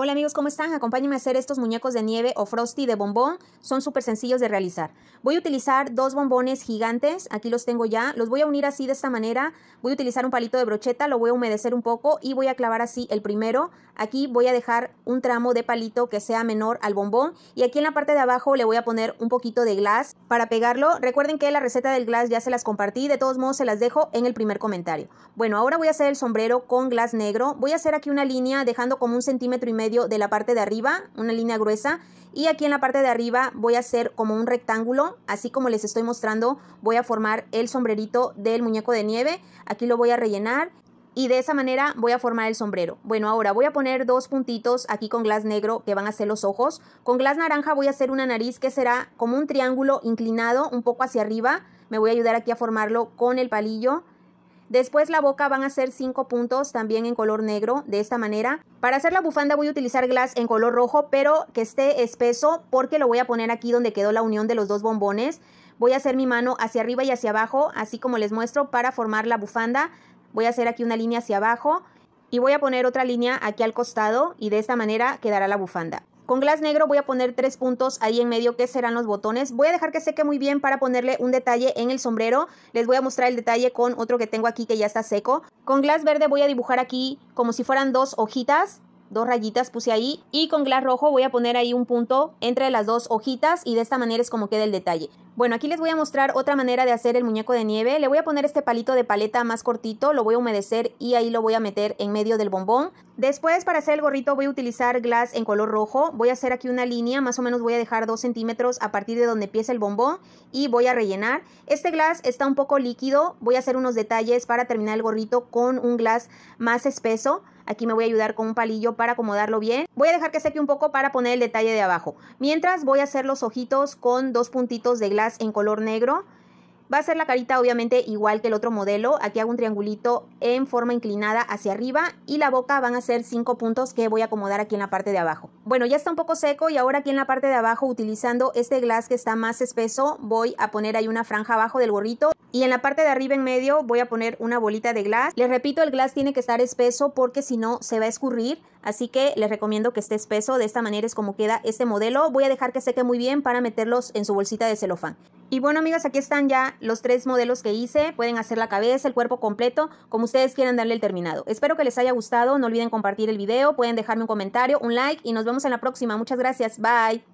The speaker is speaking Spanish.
Hola amigos, ¿cómo están? Acompáñenme a hacer estos muñecos de nieve o frosty de bombón. Son súper sencillos de realizar. Voy a utilizar dos bombones gigantes, aquí los tengo ya. Los voy a unir así de esta manera. Voy a utilizar un palito de brocheta, lo voy a humedecer un poco y voy a clavar así el primero. Aquí voy a dejar un tramo de palito que sea menor al bombón. Y aquí en la parte de abajo le voy a poner un poquito de glas para pegarlo. Recuerden que la receta del glas ya se las compartí, de todos modos se las dejo en el primer comentario. Bueno, ahora voy a hacer el sombrero con glas negro. Voy a hacer aquí una línea dejando como un centímetro y medio de la parte de arriba, una línea gruesa. Y aquí en la parte de arriba voy a hacer como un rectángulo, así como les estoy mostrando, voy a formar el sombrerito del muñeco de nieve. Aquí lo voy a rellenar y de esa manera voy a formar el sombrero. Bueno, ahora voy a poner dos puntitos aquí con glas negro que van a ser los ojos. Con glas naranja voy a hacer una nariz que será como un triángulo inclinado un poco hacia arriba. Me voy a ayudar aquí a formarlo con el palillo. Después la boca van a ser cinco puntos también en color negro, de esta manera. Para hacer la bufanda voy a utilizar glass en color rojo, pero que esté espeso porque lo voy a poner aquí donde quedó la unión de los dos bombones. Voy a hacer mi mano hacia arriba y hacia abajo, así como les muestro, para formar la bufanda. Voy a hacer aquí una línea hacia abajo y voy a poner otra línea aquí al costado y de esta manera quedará la bufanda. Con glas negro voy a poner tres puntos ahí en medio que serán los botones. Voy a dejar que seque muy bien para ponerle un detalle en el sombrero. Les voy a mostrar el detalle con otro que tengo aquí que ya está seco. Con glas verde voy a dibujar aquí como si fueran dos hojitas dos rayitas puse ahí y con glas rojo voy a poner ahí un punto entre las dos hojitas y de esta manera es como queda el detalle. Bueno, aquí les voy a mostrar otra manera de hacer el muñeco de nieve. Le voy a poner este palito de paleta más cortito, lo voy a humedecer y ahí lo voy a meter en medio del bombón. Después, para hacer el gorrito voy a utilizar glass en color rojo. Voy a hacer aquí una línea, más o menos voy a dejar 2 centímetros a partir de donde empieza el bombón y voy a rellenar. Este glass está un poco líquido, voy a hacer unos detalles para terminar el gorrito con un glass más espeso. Aquí me voy a ayudar con un palillo para acomodarlo bien. Voy a dejar que seque un poco para poner el detalle de abajo. Mientras voy a hacer los ojitos con dos puntitos de glass en color negro. Va a ser la carita obviamente igual que el otro modelo. Aquí hago un triangulito en forma inclinada hacia arriba y la boca van a ser cinco puntos que voy a acomodar aquí en la parte de abajo. Bueno, ya está un poco seco y ahora aquí en la parte de abajo utilizando este glass que está más espeso voy a poner ahí una franja abajo del gorrito y en la parte de arriba en medio voy a poner una bolita de glas, Les repito, el glass tiene que estar espeso porque si no se va a escurrir. Así que les recomiendo que esté espeso. De esta manera es como queda este modelo. Voy a dejar que seque muy bien para meterlos en su bolsita de celofán. Y bueno amigas, aquí están ya los tres modelos que hice. Pueden hacer la cabeza, el cuerpo completo, como ustedes quieran darle el terminado. Espero que les haya gustado. No olviden compartir el video. Pueden dejarme un comentario, un like y nos vemos en la próxima. Muchas gracias. Bye.